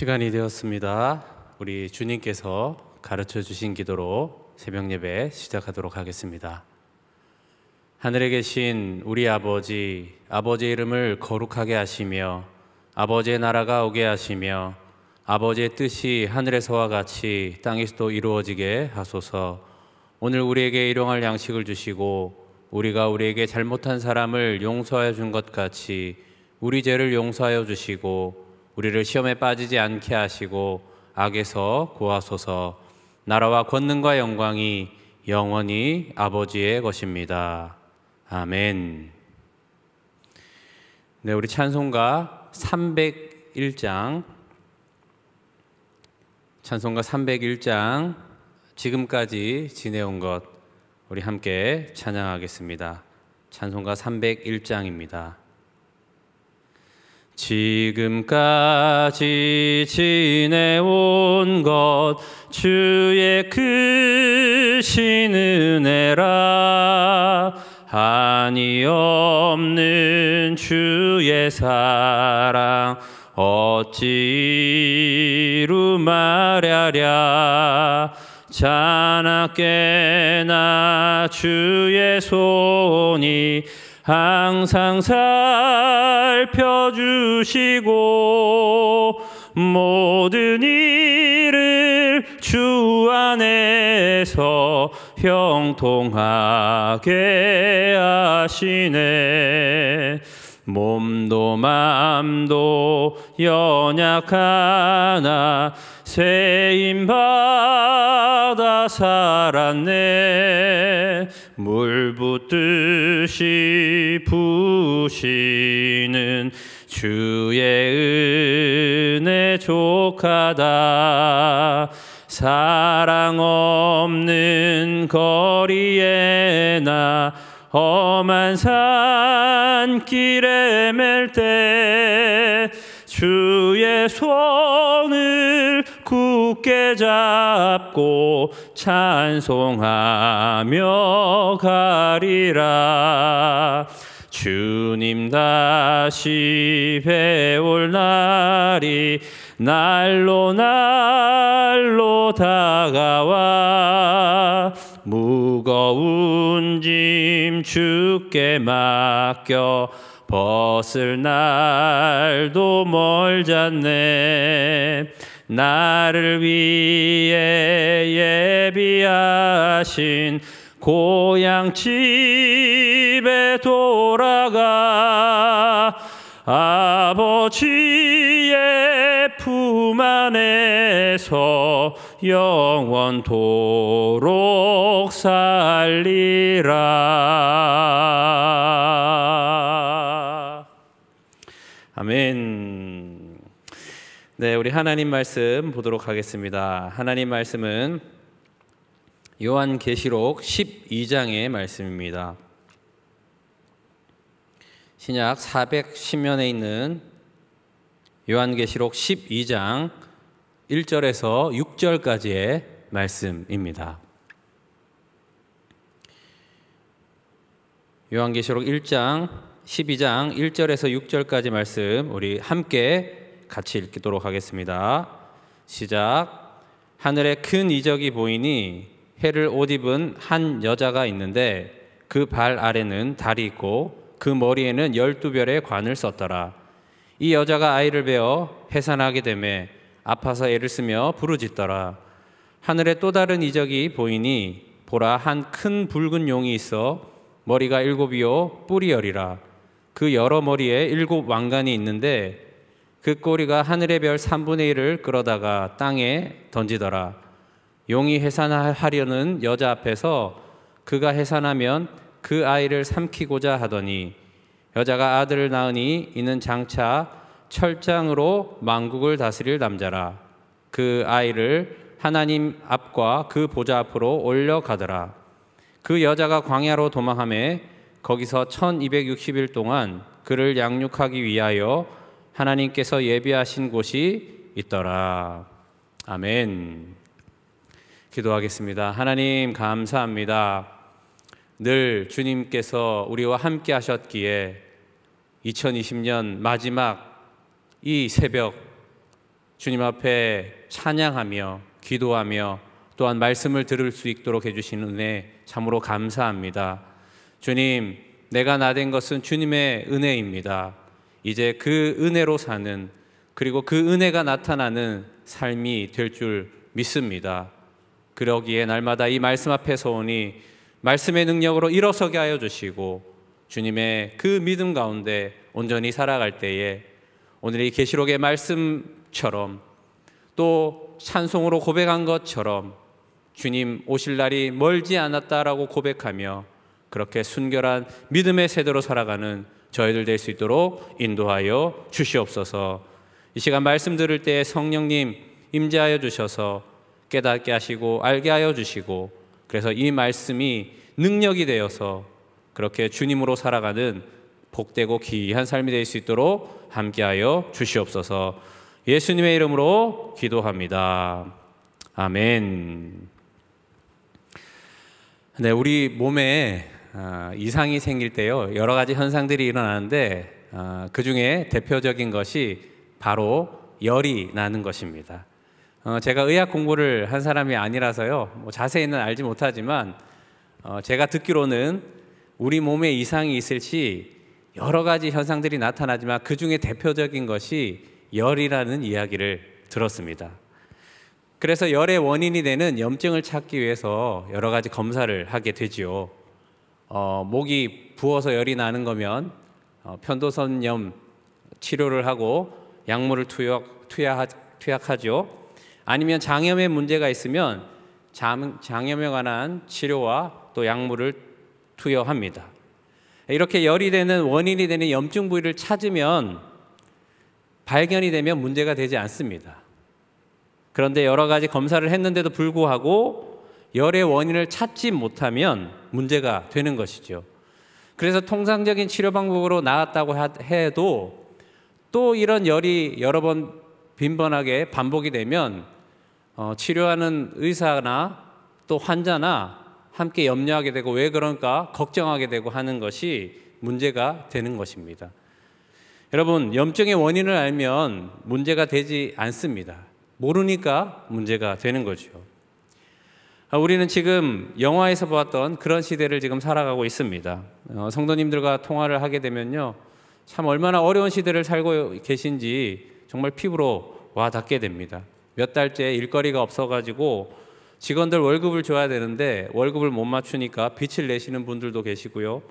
시간이 되었습니다. 우리 주님께서 가르쳐 주신 기도로 새벽 예배 시작하도록 하겠습니다. 하늘에 계신 우리 아버지, 아버지의 이름을 거룩하게 하시며 아버지의 나라가 오게 하시며 아버지의 뜻이 하늘에서와 같이 땅에서도 이루어지게 하소서. 오늘 우리에게 일용할 양식을 주시고 우리가 우리에게 잘못한 사람을 용서하여 준것 같이 우리 죄를 용서하여 주시고 우리를 시험에 빠지지 않게 하시고 악에서 구하소서. 나라와 권능과 영광이 영원히 아버지의 것입니다. 아멘. 네, 우리 찬송가 301장 찬송가 301장 지금까지 지내온 것 우리 함께 찬양하겠습니다. 찬송가 301장입니다. 지금까지 지내온 것 주의 크신 은혜라 한이 없는 주의 사랑 어찌 이루 말하랴 자나깨나 주의 손이 항상 살펴주시고 모든 일을 주 안에서 형통하게 하시네 몸도 마음도 연약하나 세임받아 살았네 물 붓듯이 부시는 주의 은혜 족하다 사랑 없는 거리에 나 험한 산길에 맬 때 주의 손을 굳게 잡고 찬송하며 가리라. 주님 다시 배울 날이 날로 날로 다가와 무거운 짐 주께 맡겨 벗을 날도 멀잖네 나를 위해 예비하신 고향 집에 돌아가 아버지의 품 안에서 영원토록 살리라. 아멘. 네, 우리 하나님 말씀 보도록 하겠습니다. 하나님 말씀은 요한계시록 12장의 말씀입니다. 신약 410면에 있는 요한계시록 12장 1절에서 6절까지의 말씀입니다. 요한계시록 1장 12장 1절에서 6절까지 말씀 우리 함께 같이 읽도록 하겠습니다. 시작. 하늘에 큰 이적이 보이니 해를 옷 입은 한 여자가 있는데 그 발 아래는 달이 있고 그 머리에는 열두 별의 관을 썼더라. 이 여자가 아이를 베어 해산하게 되매 아파서 애를 쓰며 부르짖더라. 하늘에 또 다른 이적이 보이니 보라 한 큰 붉은 용이 있어 머리가 일곱이요 뿔이 열이라. 그 여러 머리에 일곱 왕관이 있는데 그 꼬리가 하늘의 별 3분의 1을 끌어다가 땅에 던지더라. 용이 해산하려는 여자 앞에서 그가 해산하면 그 아이를 삼키고자 하더니 여자가 아들을 낳으니 이는 장차 철장으로 만국을 다스릴 남자라. 그 아이를 하나님 앞과 그 보좌 앞으로 올려가더라. 그 여자가 광야로 도망함에 거기서 1260일 동안 그를 양육하기 위하여 하나님께서 예비하신 곳이 있더라. 아멘. 기도하겠습니다. 하나님 감사합니다. 늘 주님께서 우리와 함께 하셨기에 2020년 마지막 이 새벽 주님 앞에 찬양하며 기도하며 또한 말씀을 들을 수 있도록 해주시 은혜 참으로 감사합니다. 주님, 내가 나된 것은 주님의 은혜입니다. 이제 그 은혜로 사는 그리고 그 은혜가 나타나는 삶이 될 줄 믿습니다. 그러기에 날마다 이 말씀 앞에 서오니 말씀의 능력으로 일어서게 하여 주시고 주님의 그 믿음 가운데 온전히 살아갈 때에 오늘 이 계시록의 말씀처럼 또 찬송으로 고백한 것처럼 주님 오실 날이 멀지 않았다라고 고백하며 그렇게 순결한 믿음의 세대로 살아가는 저희들 될 수 있도록 인도하여 주시옵소서. 이 시간 말씀 들을 때 성령님 임재하여 주셔서 깨닫게 하시고 알게 하여 주시고 그래서 이 말씀이 능력이 되어서 그렇게 주님으로 살아가는 복되고 기이한 삶이 될 수 있도록 함께하여 주시옵소서. 예수님의 이름으로 기도합니다. 아멘. 네, 우리 몸에 아, 이상이 생길 때요 여러 가지 현상들이 일어나는데 아, 그 중에 대표적인 것이 바로 열이 나는 것입니다. 어, 제가 의학 공부를 한 사람이 아니라서요 뭐 자세히는 알지 못하지만 어, 제가 듣기로는 우리 몸에 이상이 있을 시 여러 가지 현상들이 나타나지만 그 중에 대표적인 것이 열이라는 이야기를 들었습니다. 그래서 열의 원인이 되는 염증을 찾기 위해서 여러 가지 검사를 하게 되지요. 어, 목이 부어서 열이 나는 거면 어, 편도선염 치료를 하고 약물을 투약, 투약, 투약하죠. 아니면 장염에 문제가 있으면 장, 장염에 관한 치료와 또 약물을 투여합니다. 이렇게 열이 되는 원인이 되는 염증 부위를 찾으면 발견이 되면 문제가 되지 않습니다. 그런데 여러 가지 검사를 했는데도 불구하고 열의 원인을 찾지 못하면 문제가 되는 것이죠. 그래서 통상적인 치료 방법으로 나았다고 해도 또 이런 열이 여러 번 빈번하게 반복이 되면 어, 치료하는 의사나 또 환자나 함께 염려하게 되고 왜 그런가 걱정하게 되고 하는 것이 문제가 되는 것입니다. 여러분, 염증의 원인을 알면 문제가 되지 않습니다. 모르니까 문제가 되는 거죠. 아, 우리는 지금 영화에서 보았던 그런 시대를 지금 살아가고 있습니다. 어, 성도님들과 통화를 하게 되면요. 참 얼마나 어려운 시대를 살고 계신지 정말 피부로 와 닿게 됩니다. 몇 달째 일거리가 없어가지고 직원들 월급을 줘야 되는데 월급을 못 맞추니까 빚을 내시는 분들도 계시고요.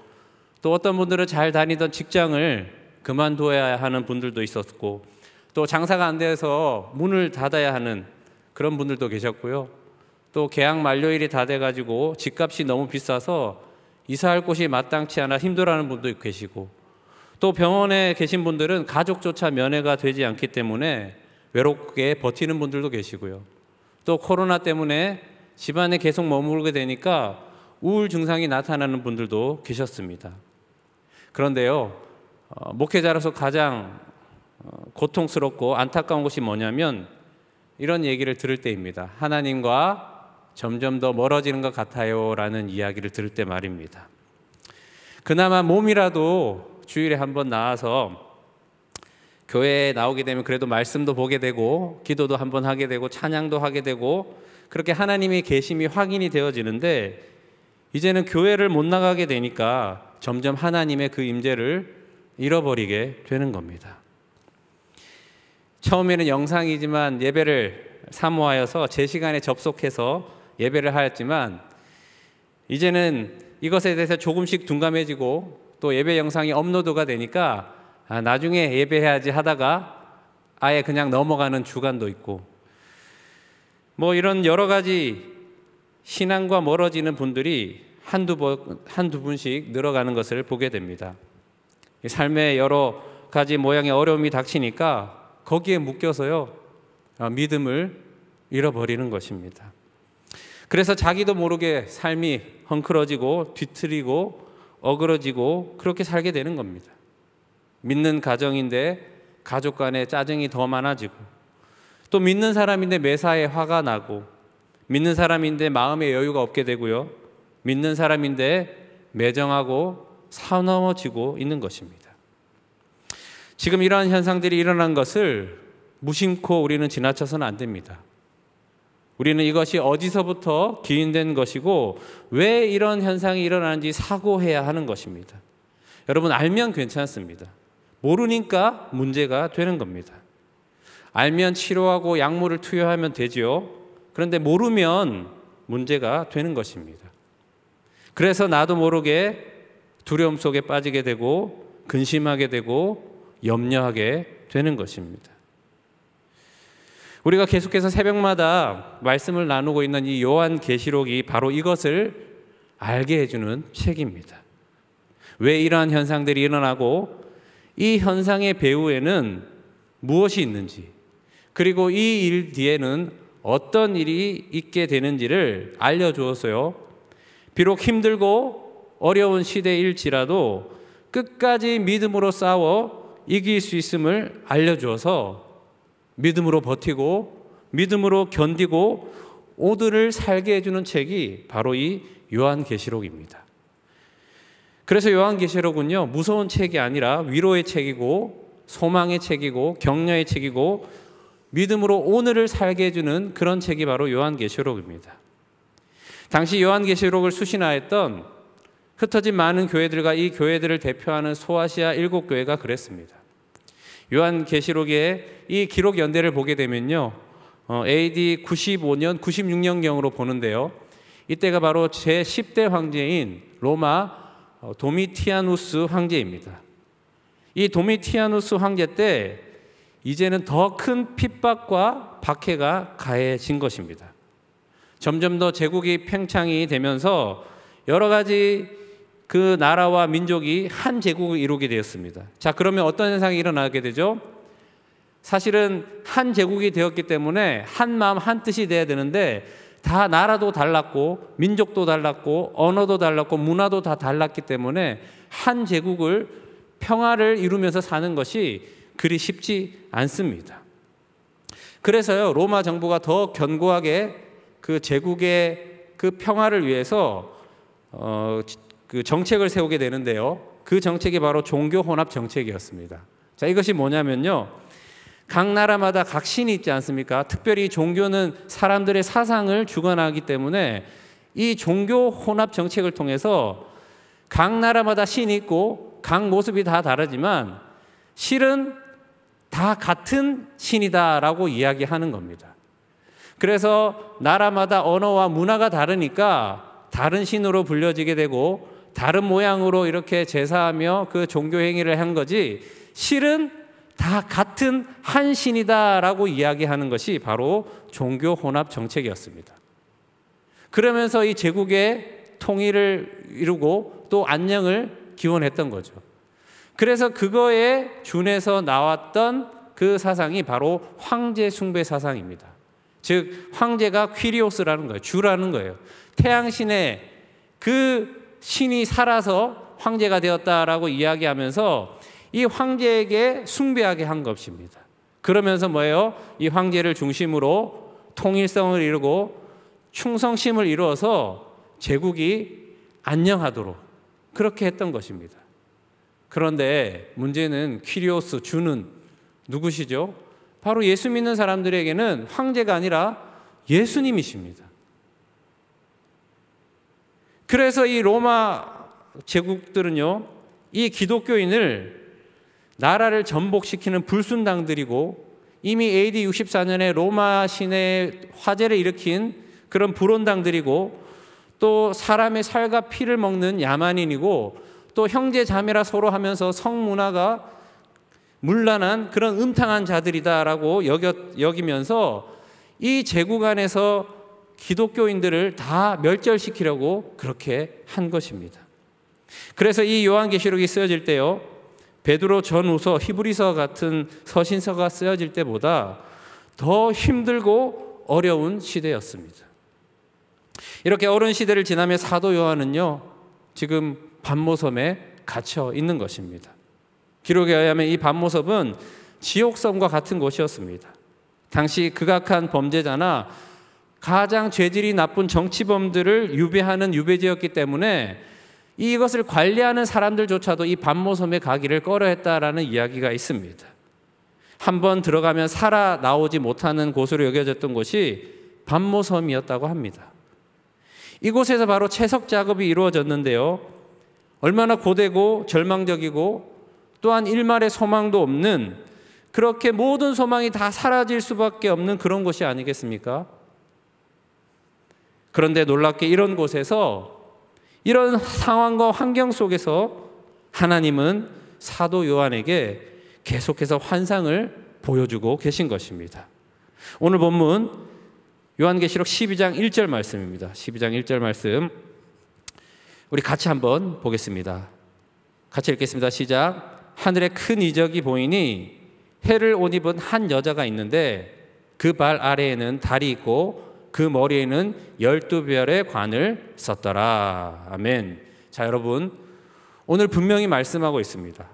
또 어떤 분들은 잘 다니던 직장을 그만둬야 하는 분들도 있었고 또 장사가 안 돼서 문을 닫아야 하는 그런 분들도 계셨고요. 또 계약 만료일이 다 돼가지고 집값이 너무 비싸서 이사할 곳이 마땅치 않아 힘들어하는 분도 계시고 또 병원에 계신 분들은 가족조차 면회가 되지 않기 때문에 외롭게 버티는 분들도 계시고요. 또 코로나 때문에 집안에 계속 머물게 되니까 우울 증상이 나타나는 분들도 계셨습니다. 그런데요, 어, 목회자로서 가장 어, 고통스럽고 안타까운 것이 뭐냐면 이런 얘기를 들을 때입니다. 하나님과 점점 더 멀어지는 것 같아요. 라는 이야기를 들을 때 말입니다. 그나마 몸이라도 주일에 한번 나와서 교회에 나오게 되면 그래도 말씀도 보게 되고 기도도 한번 하게 되고 찬양도 하게 되고 그렇게 하나님의 계심이 확인이 되어지는데 이제는 교회를 못 나가게 되니까 점점 하나님의 그 임재를 잃어버리게 되는 겁니다. 처음에는 영상이지만 예배를 사모하여서 제 시간에 접속해서 예배를 하였지만 이제는 이것에 대해서 조금씩 둔감해지고 또 예배 영상이 업로드가 되니까 아, 나중에 예배해야지 하다가 아예 그냥 넘어가는 주간도 있고 뭐 이런 여러 가지 신앙과 멀어지는 분들이 한두 번, 한두 분씩 늘어가는 것을 보게 됩니다. 삶의 여러 가지 모양의 어려움이 닥치니까 거기에 묶여서요 어, 믿음을 잃어버리는 것입니다. 그래서 자기도 모르게 삶이 헝클어지고 뒤틀리고 어그러지고 그렇게 살게 되는 겁니다. 믿는 가정인데 가족 간의 짜증이 더 많아지고 또 믿는 사람인데 매사에 화가 나고 믿는 사람인데 마음의 여유가 없게 되고요. 믿는 사람인데 매정하고 사나워지고 있는 것입니다. 지금 이러한 현상들이 일어난 것을 무심코 우리는 지나쳐서는 안 됩니다. 우리는 이것이 어디서부터 기인된 것이고 왜 이런 현상이 일어나는지 사고해야 하는 것입니다. 여러분 알면 괜찮습니다. 모르니까 문제가 되는 겁니다. 알면 치료하고 약물을 투여하면 되지요. 그런데 모르면 문제가 되는 것입니다. 그래서 나도 모르게 두려움 속에 빠지게 되고 근심하게 되고 염려하게 되는 것입니다. 우리가 계속해서 새벽마다 말씀을 나누고 있는 이 요한 계시록이 바로 이것을 알게 해주는 책입니다. 왜 이러한 현상들이 일어나고 이 현상의 배후에는 무엇이 있는지 그리고 이 일 뒤에는 어떤 일이 있게 되는지를 알려주었어요. 비록 힘들고 어려운 시대일지라도 끝까지 믿음으로 싸워 이길 수 있음을 알려주어서 믿음으로 버티고 믿음으로 견디고 오들을 살게 해주는 책이 바로 이 요한계시록입니다. 그래서 요한계시록은요, 무서운 책이 아니라 위로의 책이고, 소망의 책이고, 격려의 책이고, 믿음으로 오늘을 살게 해주는 그런 책이 바로 요한계시록입니다. 당시 요한계시록을 수신하였던 흩어진 많은 교회들과 이 교회들을 대표하는 소아시아 일곱 교회가 그랬습니다. 요한 계시록의 이 기록 연대를 보게 되면요. 어, AD 95년, 96년경으로 보는데요. 이때가 바로 제10대 황제인 로마 어, 도미티아누스 황제입니다. 이 도미티아누스 황제 때 이제는 더 큰 핍박과 박해가 가해진 것입니다. 점점 더 제국이 팽창이 되면서 여러 가지 그 나라와 민족이 한 제국을 이루게 되었습니다. 자, 그러면 어떤 현상이 일어나게 되죠? 사실은 한 제국이 되었기 때문에 한 마음 한 뜻이 돼야 되는데 다 나라도 달랐고 민족도 달랐고 언어도 달랐고 문화도 다 달랐기 때문에 한 제국을 평화를 이루면서 사는 것이 그리 쉽지 않습니다. 그래서요 로마 정부가 더 견고하게 그 제국의 그 평화를 위해서 어, 그 정책을 세우게 되는데요. 그 정책이 바로 종교 혼합 정책이었습니다. 자, 이것이 뭐냐면요. 각 나라마다 각 신이 있지 않습니까? 특별히 종교는 사람들의 사상을 주관하기 때문에 이 종교 혼합 정책을 통해서 각 나라마다 신이 있고 각 모습이 다 다르지만 실은 다 같은 신이다라고 이야기하는 겁니다. 그래서 나라마다 언어와 문화가 다르니까 다른 신으로 불려지게 되고 다른 모양으로 이렇게 제사하며 그 종교 행위를 한 거지 실은 다 같은 한 신이다라고 이야기하는 것이 바로 종교 혼합 정책이었습니다. 그러면서 이 제국의 통일을 이루고 또 안녕을 기원했던 거죠. 그래서 그거에 준해서 나왔던 그 사상이 바로 황제 숭배 사상입니다. 즉 황제가 퀴리오스라는 거예요. 주라는 거예요. 태양신의 그 신이 살아서 황제가 되었다라고 이야기하면서 이 황제에게 숭배하게 한 것입니다. 그러면서 뭐예요? 이 황제를 중심으로 통일성을 이루고 충성심을 이루어서 제국이 안녕하도록 그렇게 했던 것입니다. 그런데 문제는 퀴리오스 주는 누구시죠? 바로 예수 믿는 사람들에게는 황제가 아니라 예수님이십니다. 그래서 이 로마 제국들은요, 이 기독교인을 나라를 전복시키는 불순당들이고 이미 AD 64년에 로마 시내 화재를 일으킨 그런 불온당들이고 또 사람의 살과 피를 먹는 야만인이고 또 형제 자매라 서로 하면서 성문화가 문란한 그런 음탕한 자들이다라고 여겨, 여기면서 이 제국 안에서 기독교인들을 다 멸절시키려고 그렇게 한 것입니다. 그래서 이 요한계시록이 쓰여질 때요. 베드로 전후서 히브리서 같은 서신서가 쓰여질 때보다 더 힘들고 어려운 시대였습니다. 이렇게 어려운 시대를 지나며 사도 요한은요. 지금 반모섬에 갇혀 있는 것입니다. 기록에 의하면 이 반모섬은 지옥섬과 같은 곳이었습니다. 당시 극악한 범죄자나 가장 죄질이 나쁜 정치범들을 유배하는 유배지였기 때문에 이것을 관리하는 사람들조차도 이 반모섬에 가기를 꺼려했다라는 이야기가 있습니다. 한번 들어가면 살아 나오지 못하는 곳으로 여겨졌던 곳이 반모섬이었다고 합니다. 이곳에서 바로 채석 작업이 이루어졌는데요. 얼마나 고되고 절망적이고 또한 일말의 소망도 없는 그렇게 모든 소망이 다 사라질 수밖에 없는 그런 곳이 아니겠습니까? 그런데 놀랍게 이런 곳에서 이런 상황과 환경 속에서 하나님은 사도 요한에게 계속해서 환상을 보여주고 계신 것입니다. 오늘 본문 요한계시록 12장 1절 말씀입니다. 12장 1절 말씀. 우리 같이 한번 보겠습니다. 같이 읽겠습니다. 시작. 하늘에 큰 이적이 보이니 해를 옷 입은 한 여자가 있는데 그 발 아래에는 달이 있고 그 머리에는 열두 별의 관을 썼더라. 아멘. 자, 여러분. 오늘 분명히 말씀하고 있습니다.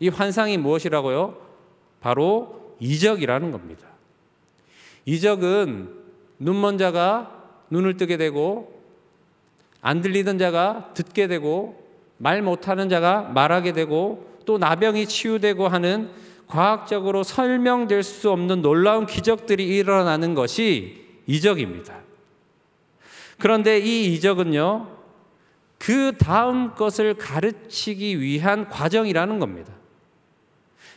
이 환상이 무엇이라고요? 바로 이적이라는 겁니다. 이적은 눈먼 자가 눈을 뜨게 되고 안 들리던 자가 듣게 되고 말 못하는 자가 말하게 되고 또 나병이 치유되고 하는 과학적으로 설명될 수 없는 놀라운 기적들이 일어나는 것이 이적입니다. 그런데 이 이적은요, 그 다음 것을 가르치기 위한 과정이라는 겁니다.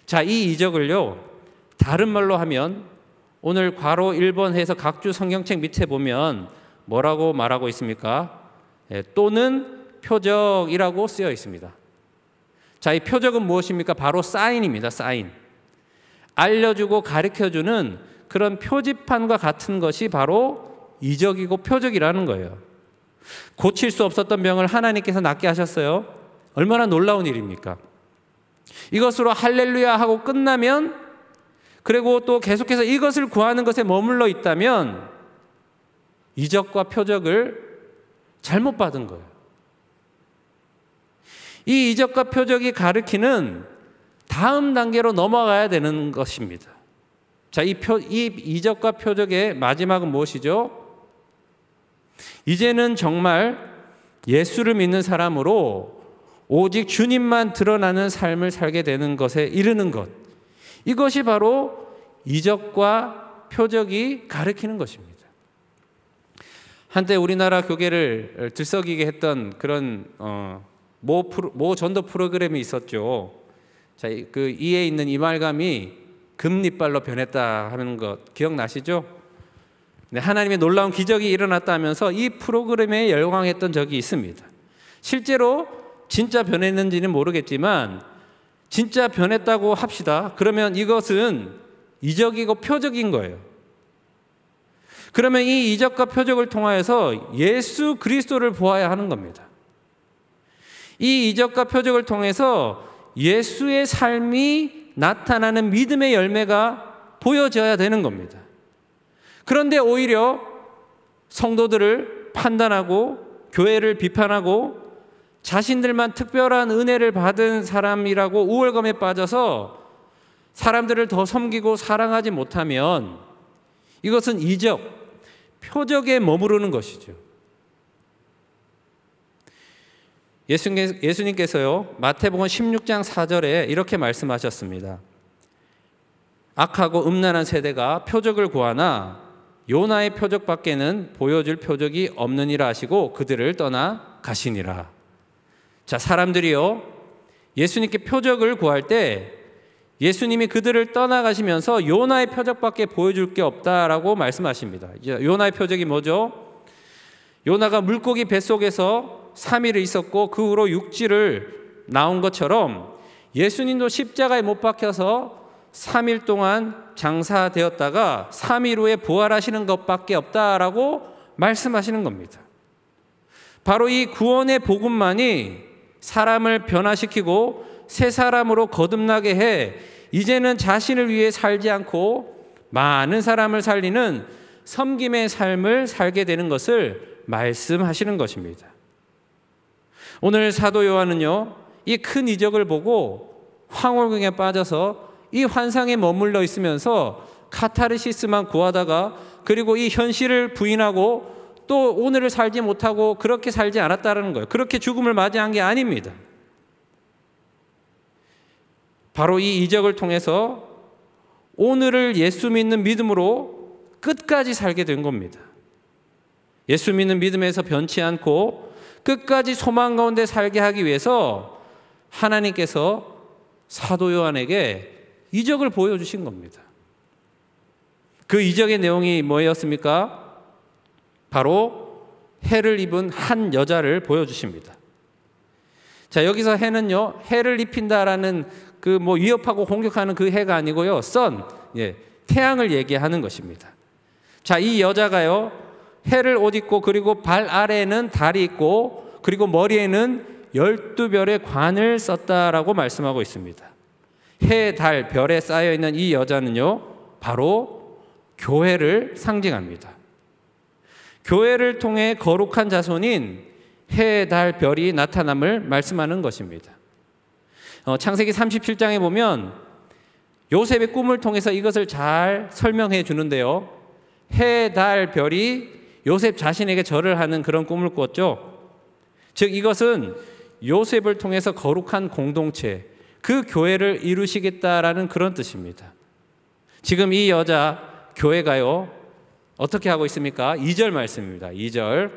자, 이 이적을요, 다른 말로 하면 오늘 괄호 1번에서 각주 성경책 밑에 보면 뭐라고 말하고 있습니까? 예, 또는 표적이라고 쓰여 있습니다. 자, 이 표적은 무엇입니까? 바로 사인입니다. 사인. 알려주고 가르쳐주는 그런 표지판과 같은 것이 바로 이적이고 표적이라는 거예요. 고칠 수 없었던 병을 하나님께서 낫게 하셨어요. 얼마나 놀라운 일입니까? 이것으로 할렐루야 하고 끝나면 그리고 또 계속해서 이것을 구하는 것에 머물러 있다면 이적과 표적을 잘못 받은 거예요. 이 이적과 표적이 가르키는 다음 단계로 넘어가야 되는 것입니다. 자, 이, 표, 이 이적과 표적의 마지막은 무엇이죠? 이제는 정말 예수를 믿는 사람으로 오직 주님만 드러나는 삶을 살게 되는 것에 이르는 것. 이것이 바로 이적과 표적이 가르키는 것입니다. 한때 우리나라 교계를 들썩이게 했던 그런 어, 모, 프로, 모 전도 프로그램이 있었죠. 자, 그 이에 있는 이말감이 금리빨로 변했다 하는 것 기억나시죠? 네, 하나님의 놀라운 기적이 일어났다 하면서 이 프로그램에 열광했던 적이 있습니다. 실제로 진짜 변했는지는 모르겠지만 진짜 변했다고 합시다. 그러면 이것은 이적이고 표적인 거예요. 그러면 이 이적과 표적을 통하여서 예수 그리스도를 보아야 하는 겁니다. 이 이적과 표적을 통해서 예수의 삶이 나타나는 믿음의 열매가 보여져야 되는 겁니다. 그런데 오히려 성도들을 판단하고 교회를 비판하고 자신들만 특별한 은혜를 받은 사람이라고 우월감에 빠져서 사람들을 더 섬기고 사랑하지 못하면 이것은 이적, 표적에 머무르는 것이죠. 예수님께서요, 마태복음 16장 4절에 이렇게 말씀하셨습니다. 악하고 음란한 세대가 표적을 구하나 요나의 표적밖에는 보여줄 표적이 없느니라 하시고 그들을 떠나 가시니라. 자, 사람들이요. 예수님께 표적을 구할 때 예수님이 그들을 떠나가시면서 요나의 표적밖에 보여줄 게 없다라고 말씀하십니다. 요나의 표적이 뭐죠? 요나가 물고기 뱃속에서 3일 있었고 그 후로 육지를 나온 것처럼 예수님도 십자가에 못 박혀서 3일 동안 장사되었다가 3일 후에 부활하시는 것밖에 없다라고 말씀하시는 겁니다. 바로 이 구원의 복음만이 사람을 변화시키고 새 사람으로 거듭나게 해 이제는 자신을 위해 살지 않고 많은 사람을 살리는 섬김의 삶을 살게 되는 것을 말씀하시는 것입니다. 오늘 사도 요한은요, 이 큰 이적을 보고 황홀경에 빠져서 이 환상에 머물러 있으면서 카타르시스만 구하다가 그리고 이 현실을 부인하고 또 오늘을 살지 못하고 그렇게 살지 않았다는 거예요. 그렇게 죽음을 맞이한 게 아닙니다. 바로 이 이적을 통해서 오늘을 예수 믿는 믿음으로 끝까지 살게 된 겁니다. 예수 믿는 믿음에서 변치 않고 끝까지 소망 가운데 살게 하기 위해서 하나님께서 사도 요한에게 이적을 보여주신 겁니다. 그 이적의 내용이 뭐였습니까? 바로 해를 입은 한 여자를 보여주십니다. 자, 여기서 해는요, 해를 입힌다라는 그 뭐 위협하고 공격하는 그 해가 아니고요, 선, 예, 태양을 얘기하는 것입니다. 자, 이 여자가요, 해를 옷 입고 그리고 발 아래에는 달이 있고 그리고 머리에는 열두 별의 관을 썼다라고 말씀하고 있습니다. 해, 달, 별에 쌓여 있는 이 여자는요, 바로 교회를 상징합니다. 교회를 통해 거룩한 자손인 해, 달, 별이 나타남을 말씀하는 것입니다. 어, 창세기 37장에 보면 요셉의 꿈을 통해서 이것을 잘 설명해 주는데요. 해, 달, 별이 요셉 자신에게 절을 하는 그런 꿈을 꿨죠즉 이것은 요셉을 통해서 거룩한 공동체, 그 교회를 이루시겠다라는 그런 뜻입니다. 지금 이 여자 교회가요. 어떻게 하고 있습니까? 2절 말씀입니다. 2절.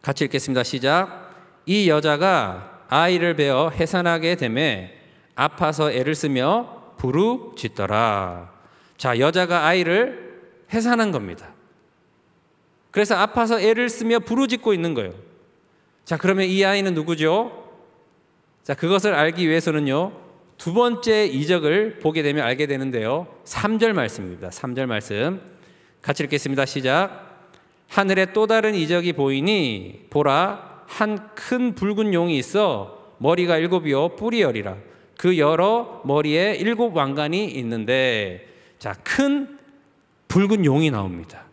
같이 읽겠습니다. 시작. 이 여자가 아이를 베어 해산하게 되매 아파서 애를 쓰며 부르짖더라. 자, 여자가 아이를 해산한 겁니다. 그래서 아파서 애를 쓰며 부르짖고 있는 거예요. 자, 그러면 이 아이는 누구죠? 자, 그것을 알기 위해서는요. 두 번째 이적을 보게 되면 알게 되는데요. 3절 말씀입니다. 3절 말씀. 같이 읽겠습니다. 시작. 하늘에 또 다른 이적이 보이니 보라 한 큰 붉은 용이 있어 머리가 일곱이요 뿔이 열이라 그 여러 머리에 일곱 왕관이 있는데 자큰 붉은 용이 나옵니다.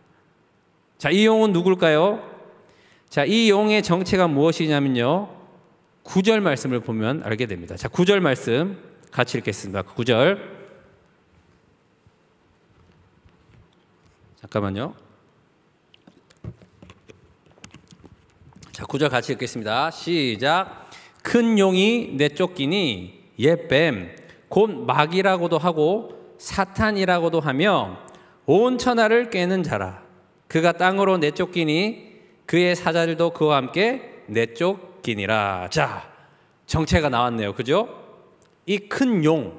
자, 이 용은 누굴까요? 자, 이 용의 정체가 무엇이냐면요. 9절 말씀을 보면 알게 됩니다. 자, 9절 말씀 같이 읽겠습니다. 9절. 잠깐만요. 자, 9절 같이 읽겠습니다. 시작. 큰 용이 내쫓기니 옛뱀 곧 막이라고도 하고 사탄이라고도 하며 온 천하를 깨는 자라. 그가 땅으로 내쫓기니 그의 사자들도 그와 함께 내쫓기니라. 자, 정체가 나왔네요. 그죠? 이 큰 용,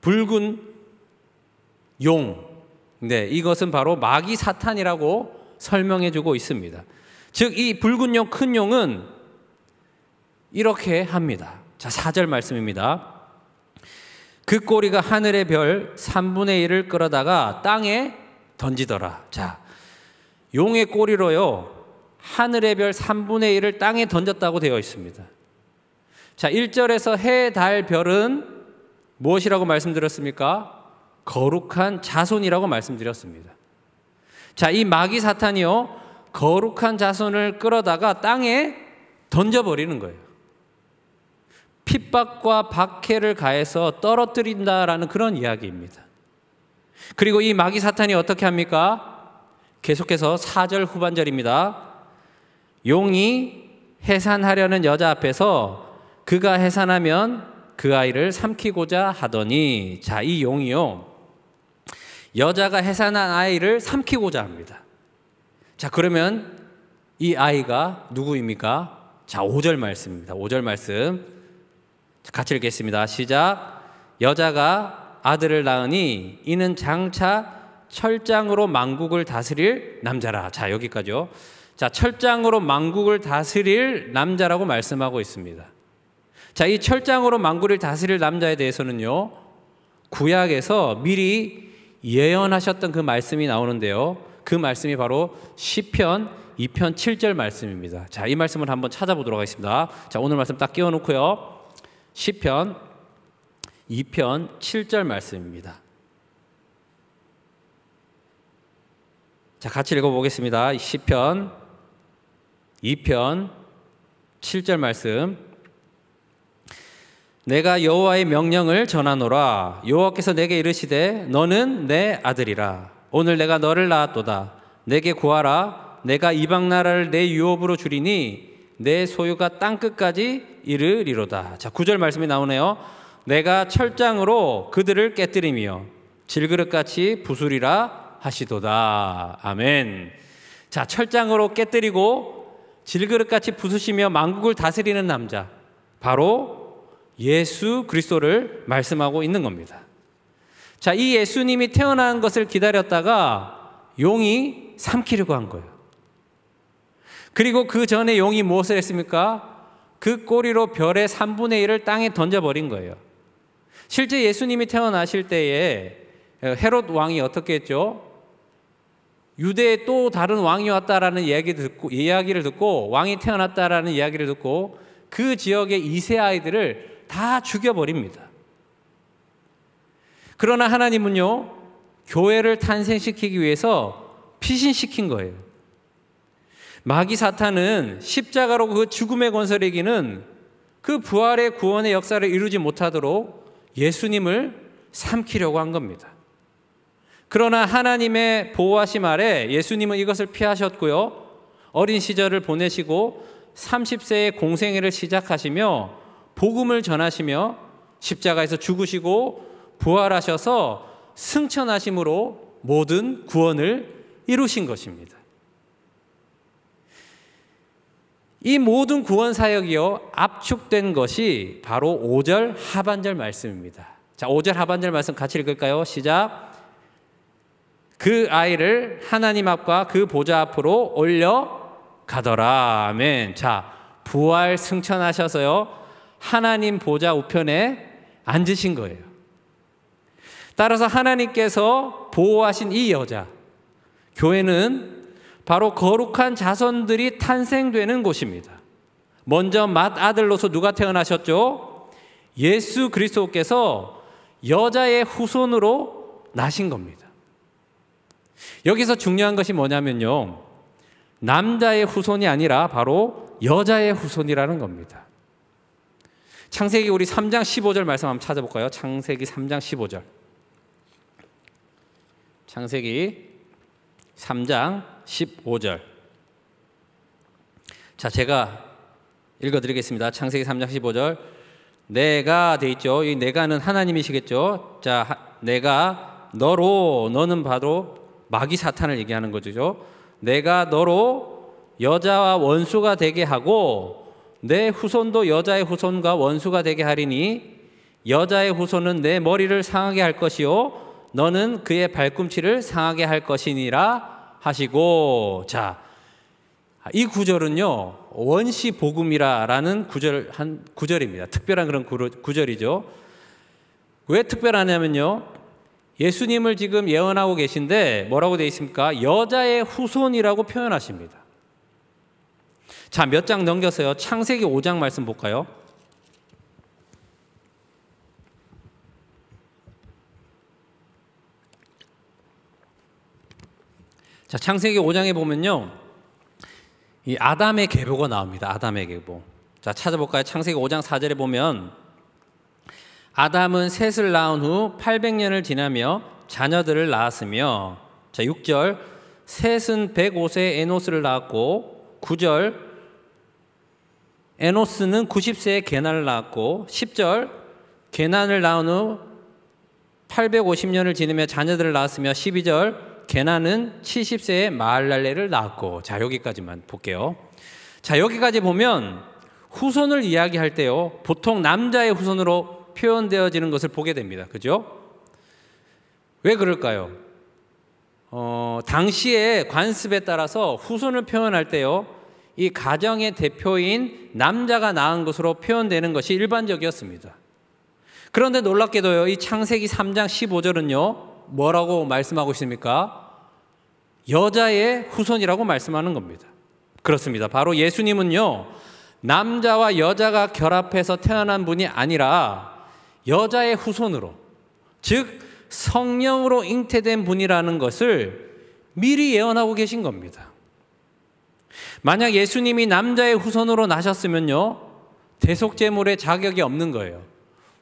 붉은 용. 네, 이것은 바로 마귀 사탄이라고 설명해 주고 있습니다. 즉, 이 붉은 용, 큰 용은 이렇게 합니다. 자, 4절 말씀입니다. 그 꼬리가 하늘의 별 3분의 1을 끌어다가 땅에 던지더라. 자, 용의 꼬리로요. 하늘의 별 3분의 1을 땅에 던졌다고 되어 있습니다. 자, 1절에서 해, 달, 별은 무엇이라고 말씀드렸습니까? 거룩한 자손이라고 말씀드렸습니다. 자, 이 마귀 사탄이요. 거룩한 자손을 끌어다가 땅에 던져버리는 거예요. 핍박과 박해를 가해서 떨어뜨린다라는 그런 이야기입니다. 그리고 이 마귀 사탄이 어떻게 합니까? 계속해서 4절 후반절입니다. 용이 해산하려는 여자 앞에서 그가 해산하면 그 아이를 삼키고자 하더니 자, 이 용이요. 여자가 해산한 아이를 삼키고자 합니다. 자, 그러면 이 아이가 누구입니까? 자, 5절 말씀입니다. 5절 말씀. 같이 읽겠습니다. 시작. 여자가 아들을 낳으니 이는 장차 철장으로 만국을 다스릴 남자라. 자, 여기까지요. 자, 철장으로 만국을 다스릴 남자라고 말씀하고 있습니다. 자, 이 철장으로 만국을 다스릴 남자에 대해서는요. 구약에서 미리 예언하셨던 그 말씀이 나오는데요. 그 말씀이 바로 시편 2편 7절 말씀입니다. 자, 이 말씀을 한번 찾아보도록 하겠습니다. 자, 오늘 말씀 딱 끼워 놓고요. 시편 2편 7절 말씀입니다. 자, 같이 읽어보겠습니다. 시편 2편 7절 말씀. 내가 여호와의 명령을 전하노라. 여호와께서 내게 이르시되 너는 내 아들이라. 오늘 내가 너를 낳았도다. 내게 구하라. 내가 이방 나라를 내 유업으로 주리니 내 소유가 땅 끝까지 이르리로다. 자, 9절 말씀이 나오네요. 내가 철장으로 그들을 깨뜨리며 질그릇같이 부수리라 하시도다. 아멘. 자, 철장으로 깨뜨리고 질그릇같이 부수시며 만국을 다스리는 남자. 바로 예수 그리스도를 말씀하고 있는 겁니다. 자, 이 예수님이 태어난 것을 기다렸다가 용이 삼키려고 한 거예요. 그리고 그 전에 용이 무엇을 했습니까? 그 꼬리로 별의 3분의 1을 땅에 던져버린 거예요. 실제 예수님이 태어나실 때에 헤롯 왕이 어떻게 했죠? 유대에 또 다른 왕이 왔다라는 이야기 듣고, 이야기를 듣고 왕이 태어났다라는 이야기를 듣고 그 지역의 이세 아이들을 다 죽여버립니다. 그러나 하나님은요, 교회를 탄생시키기 위해서 피신시킨 거예요. 마귀 사탄은 십자가로 그 죽음의 권세를 이기는 그 부활의 구원의 역사를 이루지 못하도록 예수님을 삼키려고 한 겁니다. 그러나 하나님의 보호하심 아래 예수님은 이것을 피하셨고요. 어린 시절을 보내시고 30세의 공생애를 시작하시며 복음을 전하시며 십자가에서 죽으시고 부활하셔서 승천하심으로 모든 구원을 이루신 것입니다. 이 모든 구원 사역이요 압축된 것이 바로 5절 하반절 말씀입니다. 자, 5절 하반절 말씀 같이 읽을까요? 시작. 그 아이를 하나님 앞과 그 보좌 앞으로 올려 가더라. 아멘. 자, 부활 승천하셔서요. 하나님 보좌 우편에 앉으신 거예요. 따라서 하나님께서 보호하신 이 여자, 교회는 바로 거룩한 자손들이 탄생되는 곳입니다. 먼저 맏 아들로서 누가 태어나셨죠? 예수 그리스도께서 여자의 후손으로 나신 겁니다. 여기서 중요한 것이 뭐냐면요. 남자의 후손이 아니라 바로 여자의 후손이라는 겁니다. 창세기 우리 3장 15절 말씀 한번 찾아볼까요? 창세기 3장 15절. 창세기 3장 15절. 자, 제가 읽어 드리겠습니다. 창세기 3장 15절. 내가 돼 있죠. 이 내가는 하나님이시겠죠. 자, 내가 너로 너는 바로 마귀 사탄을 얘기하는 거죠. 내가 너로 여자와 원수가 되게 하고 내 후손도 여자의 후손과 원수가 되게 하리니 여자의 후손은 내 머리를 상하게 할 것이요 너는 그의 발꿈치를 상하게 할 것이니라 하시고 자 이 구절은요 원시 복음이라라는 구절 한 구절입니다 특별한 그런 구절이죠 왜 특별하냐면요 예수님을 지금 예언하고 계신데 뭐라고 되어 있습니까? 여자의 후손이라고 표현하십니다. 자, 몇 장 넘겼어요. 창세기 5장 말씀 볼까요? 자, 창세기 5장에 보면요. 이 아담의 계보가 나옵니다. 아담의 계보. 자, 찾아볼까요? 창세기 5장 4절에 보면 아담은 셋을 낳은 후 800년을 지나며 자녀들을 낳았으며 자 6절 셋은 105세에 에노스를 낳았고 9절 에노스는 90세에 게난을 낳았고 10절 게난을 낳은 후 850년을 지내며 자녀들을 낳았으며 12절 게난은 70세에 마할랄레를 낳았고 자 여기까지만 볼게요. 자 여기까지 보면 후손을 이야기할 때요. 보통 남자의 후손으로 표현되어지는 것을 보게 됩니다. 그죠? 왜 그럴까요? 어, 당시의 관습에 따라서 후손을 표현할 때요, 이 가정의 대표인 남자가 낳은 것으로 표현되는 것이 일반적이었습니다. 그런데 놀랍게도요, 이 창세기 3장 15절은요, 뭐라고 말씀하고 있습니까? 여자의 후손이라고 말씀하는 겁니다. 그렇습니다. 바로 예수님은요, 남자와 여자가 결합해서 태어난 분이 아니라 여자의 후손으로 즉 성령으로 잉태된 분이라는 것을 미리 예언하고 계신 겁니다. 만약 예수님이 남자의 후손으로 나셨으면요. 대속제물의 자격이 없는 거예요.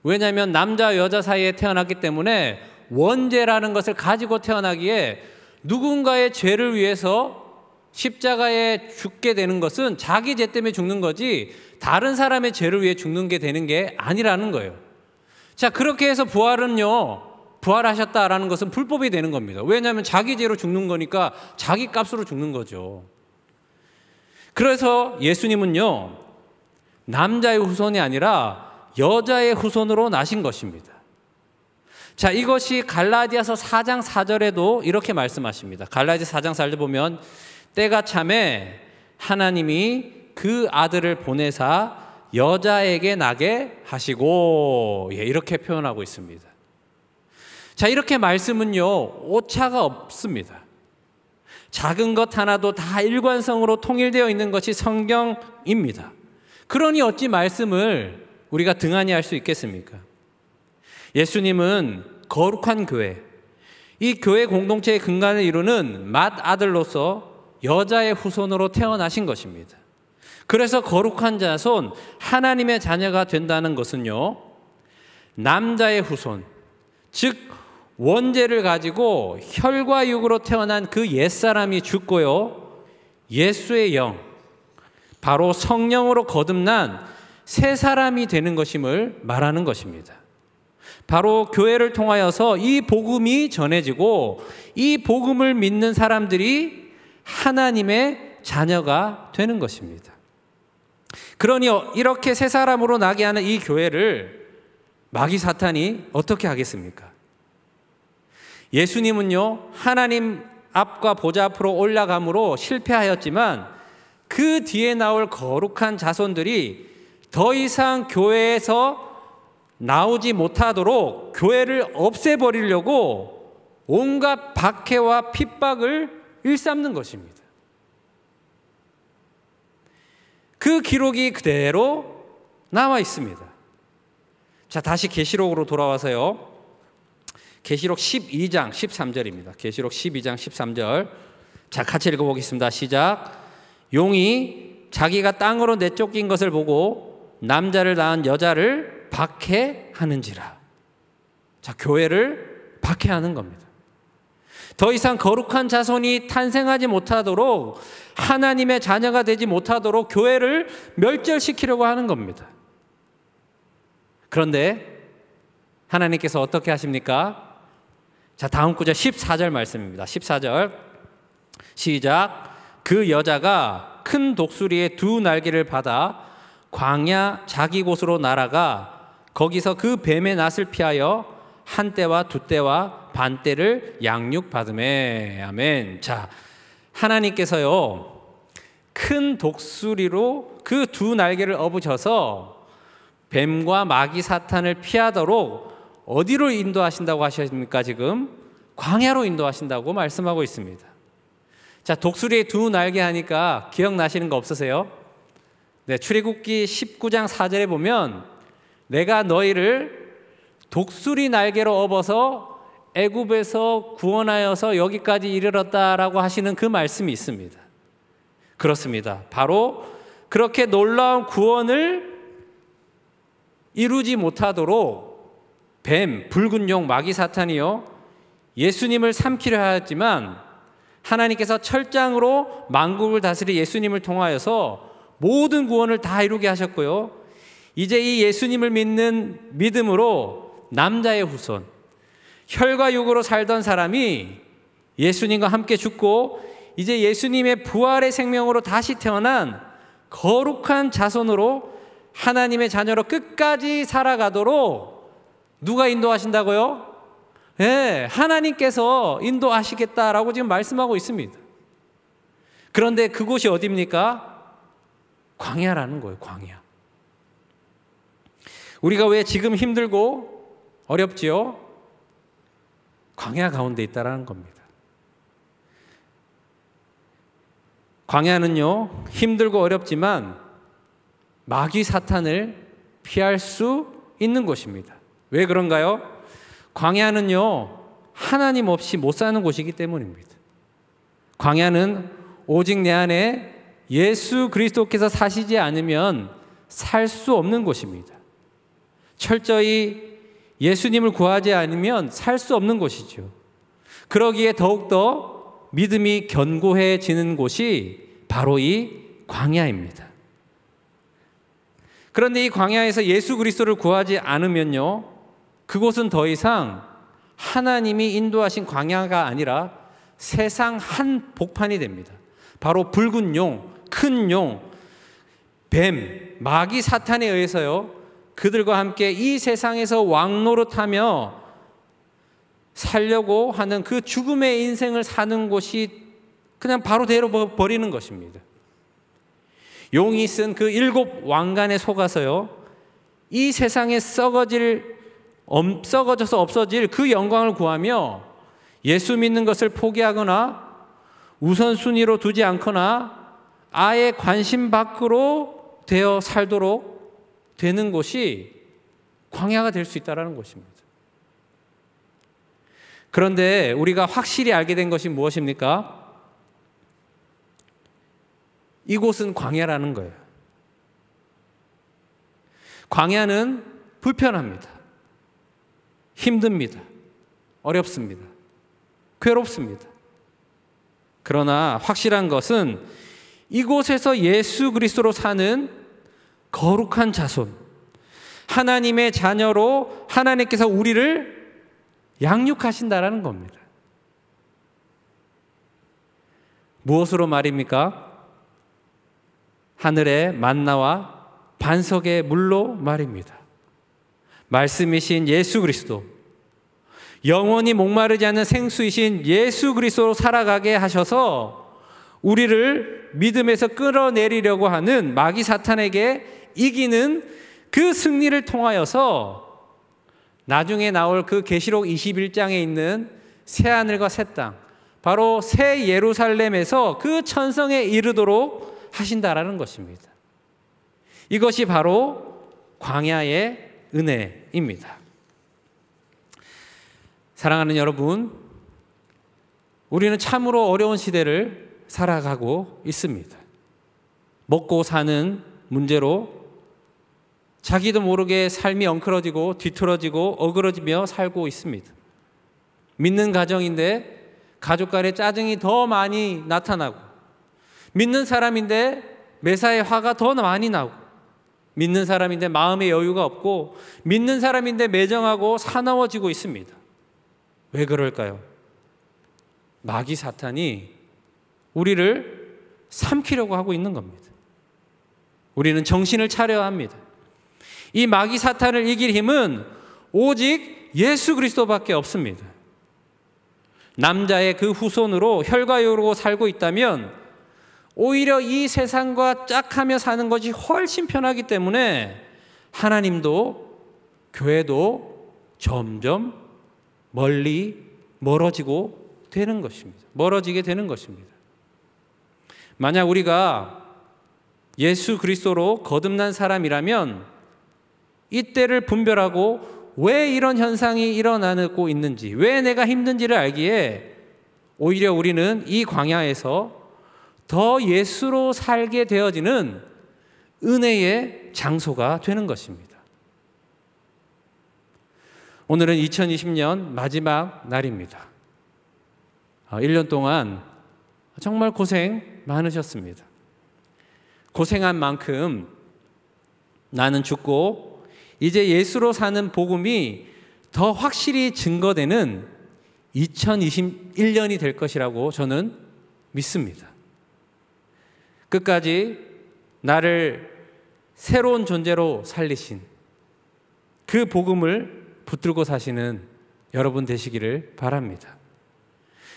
왜냐하면 남자 여자 사이에 태어났기 때문에 원죄라는 것을 가지고 태어나기에 누군가의 죄를 위해서 십자가에 죽게 되는 것은 자기 죄 때문에 죽는 거지 다른 사람의 죄를 위해 죽는 게 되는 게 아니라는 거예요. 자, 그렇게 해서 부활은요, 부활하셨다라는 것은 불법이 되는 겁니다. 왜냐하면 자기 죄로 죽는 거니까 자기 값으로 죽는 거죠. 그래서 예수님은요, 남자의 후손이 아니라 여자의 후손으로 나신 것입니다. 자, 이것이 갈라디아서 4장 4절에도 이렇게 말씀하십니다. 갈라디아 4장 4절 보면 때가 참에 하나님이 그 아들을 보내사 여자에게 나게 하시고 예, 이렇게 표현하고 있습니다. 자 이렇게 말씀은요 오차가 없습니다. 작은 것 하나도 다 일관성으로 통일되어 있는 것이 성경입니다. 그러니 어찌 말씀을 우리가 등한히 할 수 있겠습니까? 예수님은 거룩한 교회, 이 교회 공동체의 근간을 이루는 맏아들로서 여자의 후손으로 태어나신 것입니다. 그래서 거룩한 자손, 하나님의 자녀가 된다는 것은요, 남자의 후손, 즉, 원죄를 가지고 혈과 육으로 태어난 그 옛사람이 죽고요, 예수의 영, 바로 성령으로 거듭난 새 사람이 되는 것임을 말하는 것입니다. 바로 교회를 통하여서 이 복음이 전해지고 이 복음을 믿는 사람들이 하나님의 자녀가 되는 것입니다. 그러니 이렇게 세 사람으로 나게 하는 이 교회를 마귀 사탄이 어떻게 하겠습니까? 예수님은요, 하나님 앞과 보좌 앞으로 올라감으로 실패하였지만 그 뒤에 나올 거룩한 자손들이 더 이상 교회에서 나오지 못하도록 교회를 없애버리려고 온갖 박해와 핍박을 일삼는 것입니다. 그 기록이 그대로 남아 있습니다. 자, 다시 계시록으로 돌아와서요. 계시록 12장 13절입니다. 계시록 12장 13절. 자, 같이 읽어 보겠습니다. 시작. 용이 자기가 땅으로 내쫓긴 것을 보고 남자를 낳은 여자를 박해하는지라. 자, 교회를 박해하는 겁니다. 더 이상 거룩한 자손이 탄생하지 못하도록 하나님의 자녀가 되지 못하도록 교회를 멸절시키려고 하는 겁니다. 그런데 하나님께서 어떻게 하십니까? 자, 다음 구절 14절 말씀입니다. 14절. 시작. 그 여자가 큰 독수리의 두 날개를 받아 광야 자기 곳으로 날아가 거기서 그 뱀의 낯을 피하여 한 때와 두 때와 반대를 양육 받음에 아멘. 자, 하나님께서요. 큰 독수리로 그 두 날개를 업으셔서 뱀과 마귀 사탄을 피하도록 어디로 인도하신다고 하십니까 지금? 광야로 인도하신다고 말씀하고 있습니다. 자, 독수리의 두 날개 하니까 기억나시는 거 없으세요? 네, 출애굽기 19장 4절에 보면 내가 너희를 독수리 날개로 업어서 애굽에서 구원하여서 여기까지 이르렀다라고 하시는 그 말씀이 있습니다. 그렇습니다. 바로 그렇게 놀라운 구원을 이루지 못하도록 뱀, 붉은 용, 마귀 사탄이요. 예수님을 삼키려 하였지만 하나님께서 철장으로 만국을 다스릴 예수님을 통하여서 모든 구원을 다 이루게 하셨고요. 이제 이 예수님을 믿는 믿음으로 남자의 후손, 혈과 육으로 살던 사람이 예수님과 함께 죽고 이제 예수님의 부활의 생명으로 다시 태어난 거룩한 자손으로 하나님의 자녀로 끝까지 살아가도록 누가 인도하신다고요? 예, 네, 하나님께서 인도하시겠다라고 지금 말씀하고 있습니다. 그런데 그곳이 어디입니까? 광야라는 거예요, 광야. 우리가 왜 지금 힘들고 어렵지요? 광야 가운데 있다라는 겁니다. 광야는요, 힘들고 어렵지만 마귀 사탄을 피할 수 있는 곳입니다. 왜 그런가요? 광야는요, 하나님 없이 못 사는 곳이기 때문입니다. 광야는 오직 내 안에 예수 그리스도께서 사시지 않으면 살 수 없는 곳입니다. 철저히 예수님을 구하지 않으면 살 수 없는 곳이죠. 그러기에 더욱더 믿음이 견고해지는 곳이 바로 이 광야입니다. 그런데 이 광야에서 예수 그리스도를 구하지 않으면요. 그곳은 더 이상 하나님이 인도하신 광야가 아니라 세상 한 복판이 됩니다. 바로 붉은 용, 큰 용, 뱀, 마귀 사탄에 의해서요. 그들과 함께 이 세상에서 왕노릇하며 살려고 하는 그 죽음의 인생을 사는 곳이 그냥 바로 대로 버리는 것입니다. 용이 쓴 그 일곱 왕관에 속아서요. 이 세상에 썩어질 썩어져서 없어질 그 영광을 구하며 예수 믿는 것을 포기하거나 우선순위로 두지 않거나 아예 관심 밖으로 되어 살도록 되는 곳이 광야가 될 수 있다라는 것입니다. 그런데 우리가 확실히 알게 된 것이 무엇입니까? 이곳은 광야라는 거예요. 광야는 불편합니다. 힘듭니다. 어렵습니다. 괴롭습니다. 그러나 확실한 것은 이곳에서 예수 그리스도로 사는 거룩한 자손, 하나님의 자녀로 하나님께서 우리를 양육하신다라는 겁니다. 무엇으로 말입니까? 하늘의 만나와 반석의 물로 말입니다. 말씀이신 예수 그리스도, 영원히 목마르지 않는 생수이신 예수 그리스도로 살아가게 하셔서 우리를 믿음에서 끌어내리려고 하는 마귀 사탄에게 이기는 그 승리를 통하여서 나중에 나올 그 계시록 21장에 있는 새 하늘과 새 땅, 바로 새 예루살렘에서 그 천성에 이르도록 하신다라는 것입니다. 이것이 바로 광야의 은혜입니다. 사랑하는 여러분, 우리는 참으로 어려운 시대를 살아가고 있습니다. 먹고 사는 문제로 자기도 모르게 삶이 엉클어지고 뒤틀어지고 어그러지며 살고 있습니다. 믿는 가정인데 가족 간의 짜증이 더 많이 나타나고 믿는 사람인데 매사에 화가 더 많이 나고 믿는 사람인데 마음의 여유가 없고 믿는 사람인데 매정하고 사나워지고 있습니다. 왜 그럴까요? 마귀 사탄이 우리를 삼키려고 하고 있는 겁니다. 우리는 정신을 차려야 합니다. 이 마귀 사탄을 이길 힘은 오직 예수 그리스도밖에 없습니다. 남자의 그 후손으로 혈과유로 살고 있다면 오히려 이 세상과 짝하며 사는 것이 훨씬 편하기 때문에 하나님도 교회도 점점 멀리 멀어지고 되는 것입니다. 멀어지게 되는 것입니다. 만약 우리가 예수 그리스도로 거듭난 사람이라면 이때를 분별하고 왜 이런 현상이 일어나고 있는지, 왜 내가 힘든지를 알기에 오히려 우리는 이 광야에서 더 예수로 살게 되어지는 은혜의 장소가 되는 것입니다. 오늘은 2020년 마지막 날입니다. 1년 아, 동안 정말 고생 많으셨습니다. 고생한 만큼 나는 죽고 이제 예수로 사는 복음이 더 확실히 증거되는 2021년이 될 것이라고 저는 믿습니다. 끝까지 나를 새로운 존재로 살리신 그 복음을 붙들고 사시는 여러분 되시기를 바랍니다.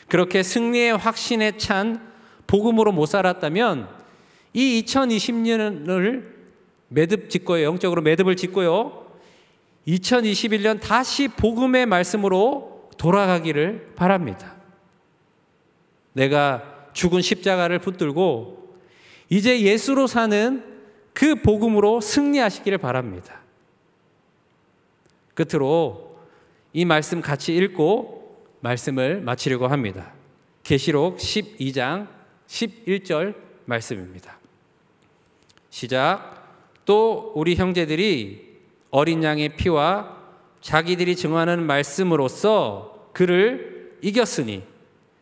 그렇게 승리의 확신에 찬 복음으로 못 살았다면 이 2020년을 매듭 짓고요. 영적으로 매듭을 짓고요. 2021년 다시 복음의 말씀으로 돌아가기를 바랍니다. 내가 죽은 십자가를 붙들고 이제 예수로 사는 그 복음으로 승리하시기를 바랍니다. 끝으로 이 말씀 같이 읽고 말씀을 마치려고 합니다. 계시록 12장 11절 말씀입니다. 시작 또 우리 형제들이 어린 양의 피와 자기들이 증언하는 말씀으로써 그를 이겼으니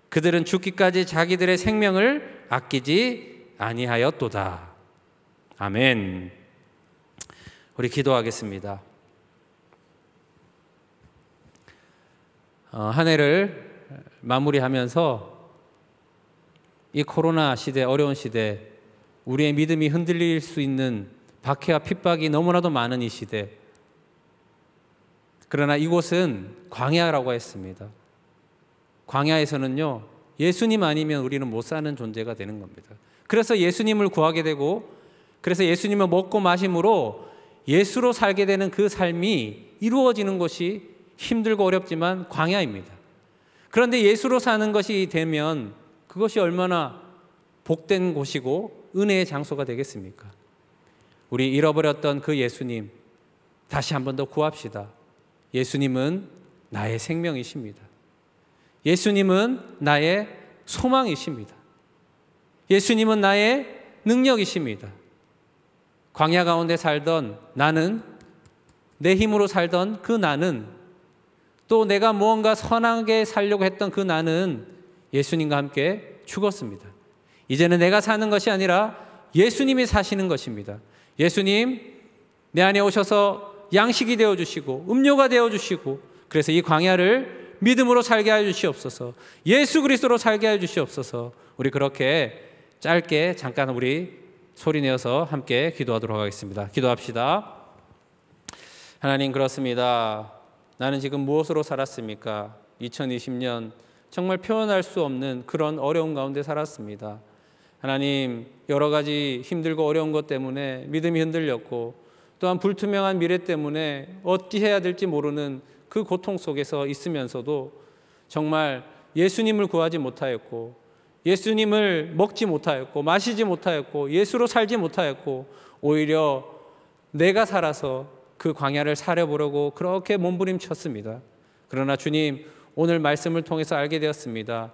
그들은 죽기까지 자기들의 생명을 아끼지 아니하였도다. 아멘. 우리 기도하겠습니다. 어, 한 해를 마무리하면서 이 코로나 시대, 어려운 시대, 우리의 믿음이 흔들릴 수 있는 박해와 핍박이 너무나도 많은 이 시대. 그러나 이곳은 광야라고 했습니다. 광야에서는요, 예수님 아니면 우리는 못 사는 존재가 되는 겁니다. 그래서 예수님을 구하게 되고, 그래서 예수님을 먹고 마심으로 예수로 살게 되는 그 삶이 이루어지는 것이 힘들고 어렵지만 광야입니다. 그런데 예수로 사는 것이 되면 그것이 얼마나 복된 곳이고 은혜의 장소가 되겠습니까? 우리 잃어버렸던 그 예수님 다시 한 번 더 구합시다. 예수님은 나의 생명이십니다. 예수님은 나의 소망이십니다. 예수님은 나의 능력이십니다. 광야 가운데 살던 나는 내 힘으로 살던 그 나는 또 내가 무언가 선하게 살려고 했던 그 나는 예수님과 함께 죽었습니다. 이제는 내가 사는 것이 아니라 예수님이 사시는 것입니다. 예수님 내 안에 오셔서 양식이 되어 주시고 음료가 되어 주시고 그래서 이 광야를 믿음으로 살게 하여 주시옵소서. 예수 그리스도로 살게 하여 주시옵소서. 우리 그렇게 짧게 잠깐 우리 소리 내어서 함께 기도하도록 하겠습니다. 기도합시다. 하나님 그렇습니다. 나는 지금 무엇으로 살았습니까? 2020년 정말 표현할 수 없는 그런 어려운 가운데 살았습니다. 하나님 여러 가지 힘들고 어려운 것 때문에 믿음이 흔들렸고 또한 불투명한 미래 때문에 어찌 해야 될지 모르는 그 고통 속에서 있으면서도 정말 예수님을 구하지 못하였고 예수님을 먹지 못하였고 마시지 못하였고 예수로 살지 못하였고 오히려 내가 살아서 그 광야를 사려보려고 그렇게 몸부림쳤습니다. 그러나 주님 오늘 말씀을 통해서 알게 되었습니다.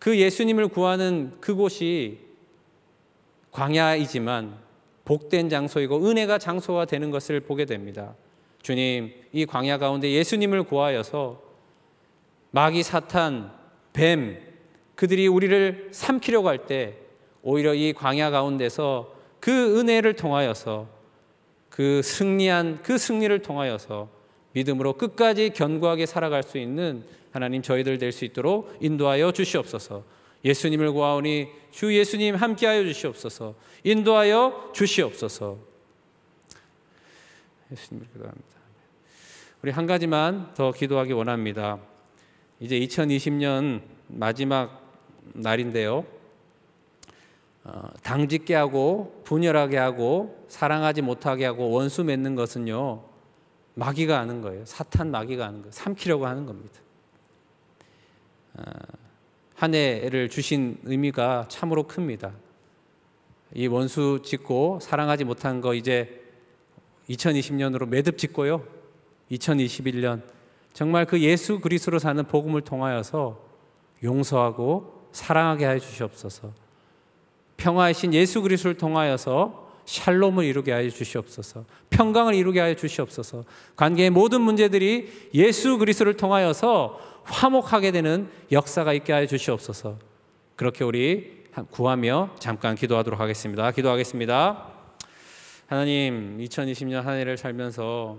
그 예수님을 구하는 그곳이 광야이지만 복된 장소이고 은혜가 장소화 되는 것을 보게 됩니다. 주님, 이 광야 가운데 예수님을 구하여서 마귀 사탄, 뱀, 그들이 우리를 삼키려고 할 때 오히려 이 광야 가운데서 그 은혜를 통하여서 그 승리한 그 승리를 통하여서 믿음으로 끝까지 견고하게 살아갈 수 있는 하나님 저희들 될 수 있도록 인도하여 주시옵소서. 예수님을 구하오니 주 예수님 함께하여 주시옵소서. 인도하여 주시옵소서. 예수님을 기도합니다. 우리 한 가지만 더 기도하기 원합니다. 이제 2020년 마지막 날인데요. 어, 당짓게 하고 분열하게 하고 사랑하지 못하게 하고 원수 맺는 것은요 마귀가 하는 거예요. 사탄 마귀가 하는 거예요. 삼키려고 하는 겁니다. 어, 한 해를 주신 의미가 참으로 큽니다. 이 원수 짓고 사랑하지 못한 거 이제 2020년으로 매듭 짓고요. 2021년 정말 그 예수 그리스도로 사는 복음을 통하여서 용서하고 사랑하게 하여 주시옵소서. 평화이신 예수 그리스도를 통하여서 샬롬을 이루게 하여 주시옵소서. 평강을 이루게 하여 주시옵소서. 관계의 모든 문제들이 예수 그리스도를 통하여서 화목하게 되는 역사가 있게 하여 주시옵소서. 그렇게 우리 구하며 잠깐 기도하도록 하겠습니다. 기도하겠습니다. 하나님, 2020년 한 해를 살면서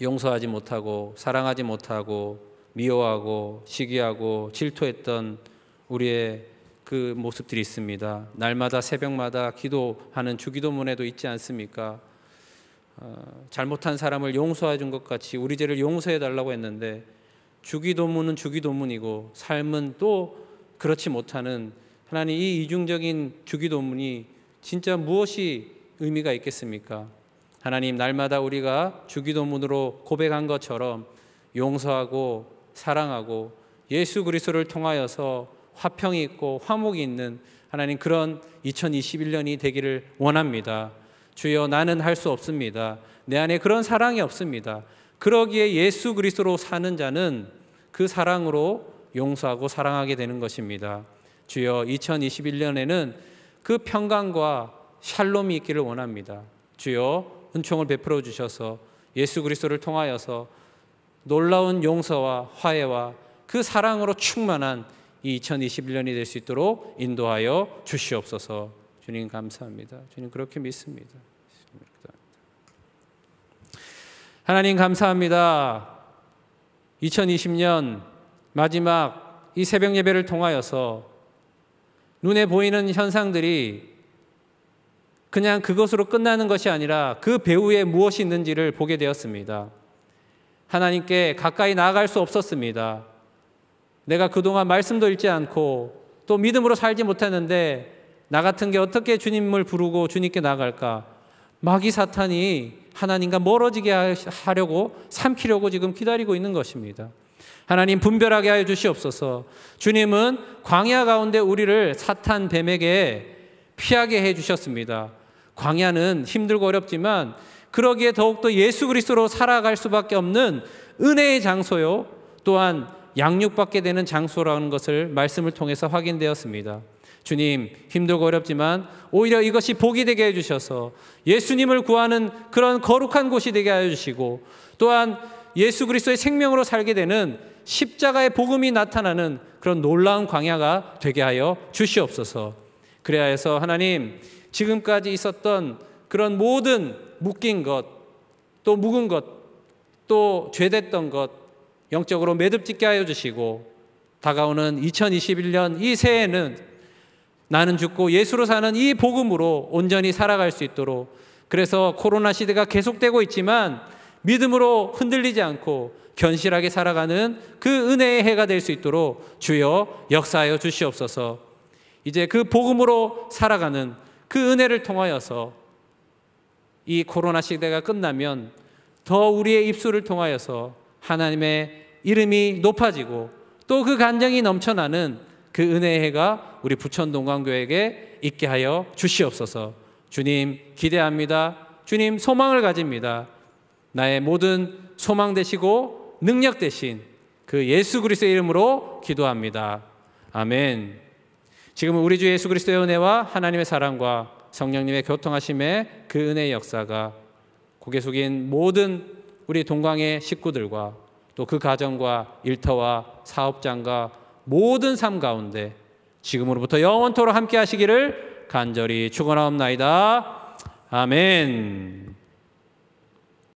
용서하지 못하고 사랑하지 못하고 미워하고 시기하고 질투했던 우리의 그 모습들이 있습니다. 날마다 새벽마다 기도하는 주기도문에도 있지 않습니까? 어, 잘못한 사람을 용서해 준 것 같이 우리 죄를 용서해 달라고 했는데 주기도문은 주기도문이고 삶은 또 그렇지 못하는 하나님 이 이중적인 주기도문이 진짜 무엇이 의미가 있겠습니까? 하나님 날마다 우리가 주기도문으로 고백한 것처럼 용서하고 사랑하고 예수 그리스도를 통하여서 화평이 있고 화목이 있는 하나님 그런 2021년이 되기를 원합니다. 주여 나는 할 수 없습니다. 내 안에 그런 사랑이 없습니다. 그러기에 예수 그리스도로 사는 자는 그 사랑으로 용서하고 사랑하게 되는 것입니다. 주여 2021년에는 그 평강과 샬롬이 있기를 원합니다. 주여 은총을 베풀어 주셔서 예수 그리스도를 통하여서 놀라운 용서와 화해와 그 사랑으로 충만한 이 2021년이 될 수 있도록 인도하여 주시옵소서. 주님 감사합니다. 주님 그렇게 믿습니다. 하나님 감사합니다. 2020년 마지막 이 새벽 예배를 통하여서 눈에 보이는 현상들이 그냥 그것으로 끝나는 것이 아니라 그 배후에 무엇이 있는지를 보게 되었습니다. 하나님께 가까이 나아갈 수 없었습니다. 내가 그동안 말씀도 읽지 않고 또 믿음으로 살지 못했는데 나 같은 게 어떻게 주님을 부르고 주님께 나갈까 마귀 사탄이 하나님과 멀어지게 하려고 삼키려고 지금 기다리고 있는 것입니다. 하나님 분별하게 하여 주시옵소서. 주님은 광야 가운데 우리를 사탄 뱀에게 피하게 해 주셨습니다. 광야는 힘들고 어렵지만 그러기에 더욱더 예수 그리스도로 살아갈 수밖에 없는 은혜의 장소요. 또한 양육받게 되는 장소라는 것을 말씀을 통해서 확인되었습니다. 주님, 힘들고 어렵지만 오히려 이것이 복이 되게 해주셔서 예수님을 구하는 그런 거룩한 곳이 되게 하여 주시고 또한 예수 그리스도의 생명으로 살게 되는 십자가의 복음이 나타나는 그런 놀라운 광야가 되게 하여 주시옵소서. 그래야 해서 하나님, 지금까지 있었던 그런 모든 묶인 것, 또 묵은 것, 또 죄됐던 것, 영적으로 매듭짓게 하여 주시고, 다가오는 2021년 이 새해에는 나는 죽고 예수로 사는 이 복음으로 온전히 살아갈 수 있도록 그래서 코로나 시대가 계속되고 있지만 믿음으로 흔들리지 않고 견실하게 살아가는 그 은혜의 해가 될 수 있도록 주여 역사하여 주시옵소서. 이제 그 복음으로 살아가는 그 은혜를 통하여서 이 코로나 시대가 끝나면 더 우리의 입술을 통하여서 하나님의 이름이 높아지고 또 그 간정이 넘쳐나는 그 은혜의 해가 우리 부천 동광교에게 있게 하여 주시옵소서. 주님 기대합니다. 주님 소망을 가집니다. 나의 모든 소망 되시고 능력 되신 그 예수 그리스도의 이름으로 기도합니다. 아멘. 지금 우리 주 예수 그리스도의 은혜와 하나님의 사랑과 성령님의 교통하심에그 은혜의 역사가 고개 숙인 모든 우리 동광의 식구들과 또 그 가정과 일터와 사업장과 모든 삶 가운데 지금으로부터 영원토록 함께 하시기를 간절히 축원하옵나이다. 아멘.